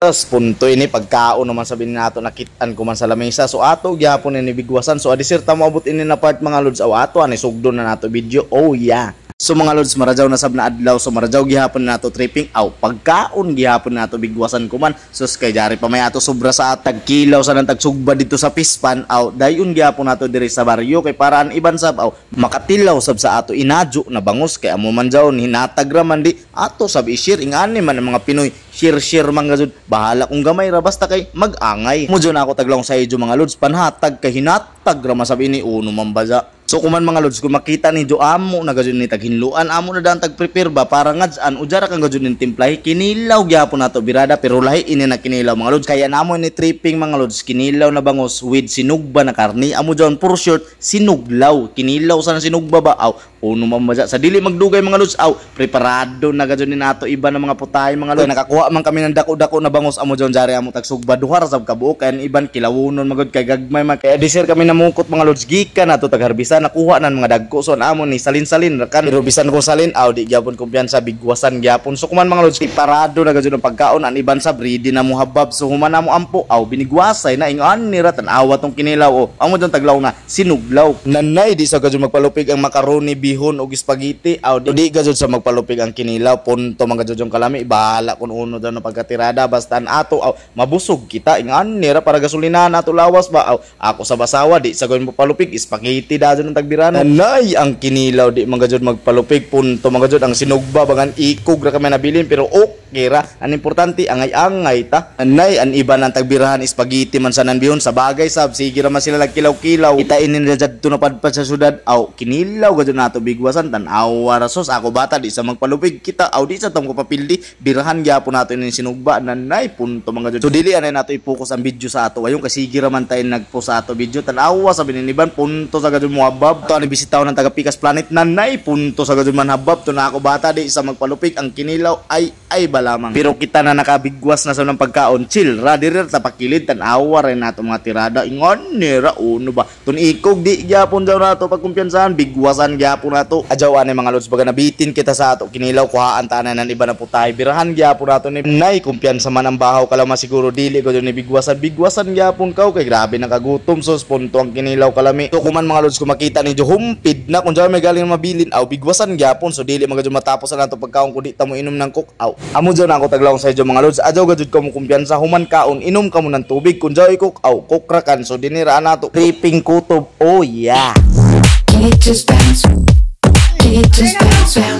Tapos punto ini pagkaon naman sabi ni nato nakitan ko man sa lamesa so ato gyapon ini bigwasan so adisir ta moabot ini na part mga lods aw ato ani sugdon na nato video oh yeah So mga lords, marajaw na sab na adlaw. So marajaw gihapon nato tripping out. pagkaon gihapon nato bigwasan kuman. man. So kay jari pa may ato sobra sa atag kilaw sa nang tagsugba dito sa Pispan out. dayon gihapon nato diri sa baryo kay paraan iban sab aw makatilaw sab sa ato inadyo na bangus kay amo man jawon ni natagraman di ato sab i-share ingani man mga Pinoy share-share man gazud. Bahala kung gamay ra basta kay magangay. Mo na ako taglong sa iyo mga lords panhatag kay hinatag ra masab ini uno man So kuman mga lods, kung makita ni Jo amo na gadyon ni taghinluan, amo na daan tagprepare ba para ngadyan, ujara kang gadyon ni timplahi, kinilaw gyapon nato birada, pero lahi ini na kinilaw mga lods. Kaya namo ni tripping mga lods, kinilaw na bangos with sinugba na karni, amo dyan for short, sinuglaw, kinilaw sana sinugba ba, aw, uno mamaja sa dili magdugay mga lods aw preparado na gadyo ni nato iba na mga putay mga lods nakakuha man kami ng dako-dako na bangos amo dyan jari amo tagsugba duhar ra sab kabuok kay iban kilawunon magod kay gagmay man kay disir kami namukot mga lods gikan nato tagharbisa nakuha nan mga dagko son amo ni salin-salin kan pero bisan kung salin aw di gyapon kumpiyansa bigwasan gyapon so kuman mga lods parado na gadyo ng pagkaon an iban sa ready na mo habab so human amo ampo aw binigwasay na ingon ni ratan awa tong kinilaw o oh, amo dyan taglaw na sinuglaw nanay di sa gadyo magpalupig ang makaroni bihon og spaghetti aw di, di gajud sa magpalupig ang kinilaw punto man gajud yung kalami bahala kun uno daw na pagkatirada basta ato aw mabusog kita ingan nira para gasolina nato lawas ba aw ako sa basawa di sa gawin mo palupig spaghetti dadon ang tagbiran nay ang kinilaw di man gajud magpalupig punto man gajud ang sinugba Bangan ikog ra kami nabilin pero ok kira. Ang importante, angay-angay ta. Anay, an iba ng tagbirahan espagiti man sa nanbiyon. Sa bagay sab, sige raman sila lagkilaw kilaw Itain nila dyan tunapadpad sa syudad. Aw, kinilaw gadyo nato bigwasan. tan rasos, ako bata, di sa magpalubig kita. Aw, di sa tong kapapildi. Birahan gyapon nato yung sinugba. Nanay, punto mga gadyo. So, dili, anay nato ipokus ang video sa ato. Ayun, kasi sige raman tayo nagpo sa ato video. Tanawa sa bininiban, punto sa gadyo mo habab. To, anibisitaw ng taga Pikas Planet. Nanay, punto sa gadyo man habab. To na ako bata, di sa magpalupig. Ang kinilaw ay ay ba lamang. Pero kita na nakabigwas na sa ng pagkaon, chill, radirer tapakilid, tanawa rin nato mga tirada, ingon nira uno ba. Tun ikog, di gyapon daw nato pagkumpiyansahan, bigwasan gyapon nato. Ajawan ni mga lods, baga nabitin kita sa ato, kinilaw kuhaan tanan ng iba na putay, birahan gyapon nato ni nay, kumpiyansa man ang bahaw kalaw masiguro dili ko ni bigwasan, bigwasan gyapon ka, kay grabe nakagutom, sos punto ang kinilaw kalami. So kuman mga lods, kumakita ni humpid na kung dyan may galing mabilin, aw bigwasan gyapon, so dili mga matapos na nato pagkaon kundi tamo inom ng cook, aw Amo dyan ako taglawang sa inyo mga lods. Adyaw gajud ka mo kumpiyansa. Human kaon, inom ka mo ng tubig. Kung dyan ikok, aw, kokrakan. So diniraan na to. Creeping kutob. Oh yeah. It just bounce. It just bounce.